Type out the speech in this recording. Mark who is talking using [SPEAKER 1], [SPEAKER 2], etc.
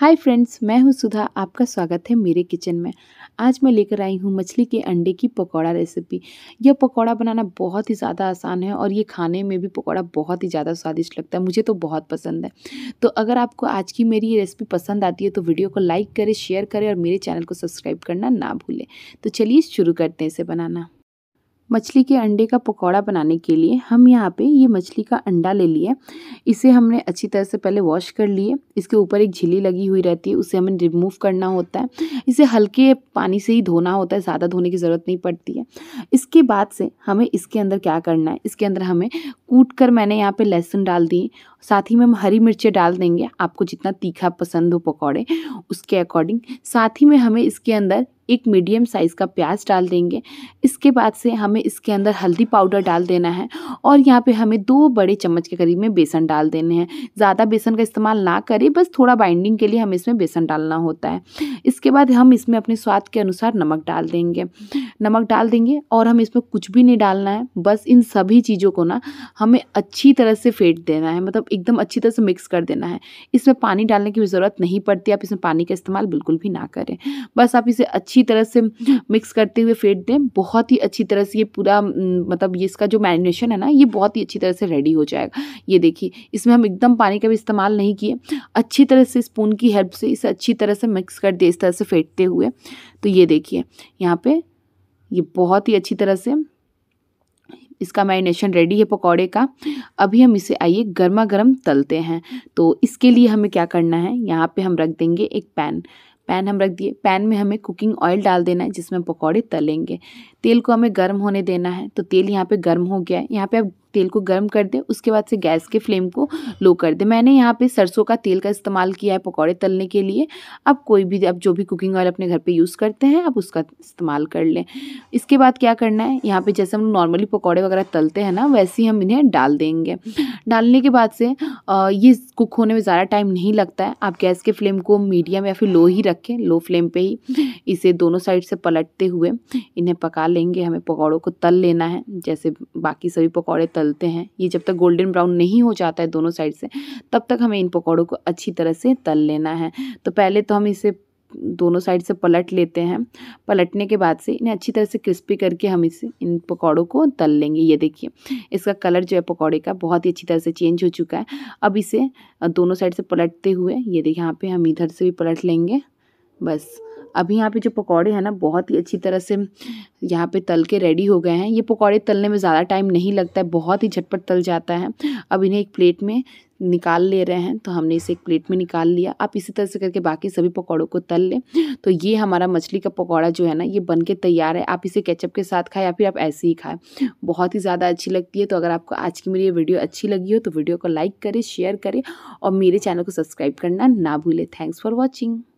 [SPEAKER 1] hi friends मैं हूं सुधा आपका स्वागत है मेरे किचन में आज मैं लेकर आई हूं मछली के अंडे की पकौड़ा रेसिपी यह पकौड़ा बनाना बहुत ही ज़्यादा आसान है और ये खाने में भी पकौड़ा बहुत ही ज़्यादा स्वादिष्ट लगता है मुझे तो बहुत पसंद है तो अगर आपको आज की मेरी ये रेसिपी पसंद आती है तो वीडियो को लाइक करें शेयर करें और मेरे चैनल को सब्सक्राइब करना ना भूलें तो चलिए शुरू करते हैं इसे बनाना मछली के अंडे का पकौड़ा बनाने के लिए हम यहाँ पे ये मछली का अंडा ले लिए इसे हमने अच्छी तरह से पहले वॉश कर लिए इसके ऊपर एक झिली लगी हुई रहती है उसे हमें रिमूव करना होता है इसे हल्के पानी से ही धोना होता है ज़्यादा धोने की ज़रूरत नहीं पड़ती है इसके बाद से हमें इसके अंदर क्या करना है इसके अंदर हमें कूट कर मैंने यहाँ पर लहसुन डाल दिए साथ ही में हम हरी मिर्चें डाल देंगे आपको जितना तीखा पसंद हो पकौड़े उसके अकॉर्डिंग साथ ही में हमें इसके अंदर एक मीडियम साइज़ का प्याज डाल देंगे इसके बाद से हमें इसके अंदर हल्दी पाउडर डाल देना है और यहाँ पे हमें दो बड़े चम्मच के करीब में बेसन डाल देने हैं ज़्यादा बेसन का इस्तेमाल ना करें बस थोड़ा बाइंडिंग के लिए हमें इसमें बेसन डालना होता है इसके बाद हम इसमें अपने स्वाद के अनुसार नमक डाल देंगे नमक डाल देंगे और हम इसमें कुछ भी नहीं डालना है बस इन सभी चीज़ों को ना हमें अच्छी तरह से फेंट देना है मतलब एकदम अच्छी तरह से मिक्स कर देना है इसमें पानी डालने की ज़रूरत नहीं पड़ती आप इसमें पानी का इस्तेमाल बिल्कुल भी ना करें बस आप इसे अच्छी अच्छी तरह से मिक्स करते हुए फेंट दें बहुत ही अच्छी तरह से ये पूरा मतलब ये इसका जो मैरिनेशन है ना ये बहुत ही अच्छी तरह से रेडी हो जाएगा ये देखिए इसमें हम एकदम पानी का भी इस्तेमाल नहीं किए अच्छी तरह से स्पून की हेल्प से इसे अच्छी तरह से मिक्स कर दिए इस तरह से फेंटते हुए तो ये देखिए यहाँ पे ये बहुत ही अच्छी तरह से इसका मैरिनेशन रेडी है पकौड़े का अभी हम इसे आइए गर्मा गर्म तलते हैं तो इसके लिए हमें क्या करना है यहाँ पे हम रख देंगे एक पैन पैन हम रख दिए पैन में हमें कुकिंग ऑयल डाल देना है जिसमें पकौड़े तलेंगे तेल को हमें गर्म होने देना है तो तेल यहाँ पे गर्म हो गया है यहाँ पे आप तेल को गर्म कर दें उसके बाद से गैस के फ्लेम को लो कर दें मैंने यहाँ पे सरसों का तेल का इस्तेमाल किया है पकौड़े तलने के लिए अब कोई भी अब जो भी कुकिंग ऑयल अपने घर पे यूज़ करते हैं आप उसका इस्तेमाल कर लें इसके बाद क्या करना है यहाँ पे जैसे हम नॉर्मली पकौड़े वगैरह तलते हैं ना वैसे ही हम इन्हें डाल देंगे डालने के बाद से ये कुक होने में ज़्यादा टाइम नहीं लगता है आप गैस के फ्लेम को मीडियम या फिर लो ही रखें लो फ्लेम पर ही इसे दोनों साइड से पलटते हुए इन्हें पका लेंगे हमें पकौड़ों को तल लेना है जैसे बाकी सभी पकौड़े तल तलते हैं ये जब तक गोल्डन ब्राउन नहीं हो जाता है दोनों साइड से तब तक हमें इन पकौड़ों को अच्छी तरह से तल लेना है तो पहले तो हम इसे दोनों साइड से पलट लेते हैं पलटने के बाद से इन्हें अच्छी तरह से क्रिस्पी करके हम इसे इन पकौड़ों को तल लेंगे ये देखिए इसका कलर जो है पकौड़े का बहुत ही अच्छी तरह से चेंज हो चुका है अब इसे दोनों साइड से पलटते हुए ये देखिए यहाँ पे हम इधर से भी पलट लेंगे बस अभी यहाँ पे जो पकौड़े हैं ना बहुत ही अच्छी तरह से यहाँ पे तल के रेडी हो गए हैं ये पकौड़े तलने में ज़्यादा टाइम नहीं लगता है बहुत ही झटपट तल जाता है अब इन्हें एक प्लेट में निकाल ले रहे हैं तो हमने इसे एक प्लेट में निकाल लिया आप इसी तरह से करके बाकी सभी पकौड़ों को तल लें तो ये हमारा मछली का पकौड़ा जो है ना ये बन के तैयार है आप इसे केचप के साथ खाएं या फिर आप ऐसे ही खाएं बहुत ही ज़्यादा अच्छी लगती है तो अगर आपको आज की मेरी ये वीडियो अच्छी लगी हो तो वीडियो को लाइक करें शेयर करें और मेरे चैनल को सब्सक्राइब करना ना भूलें थैंक्स फॉर वॉचिंग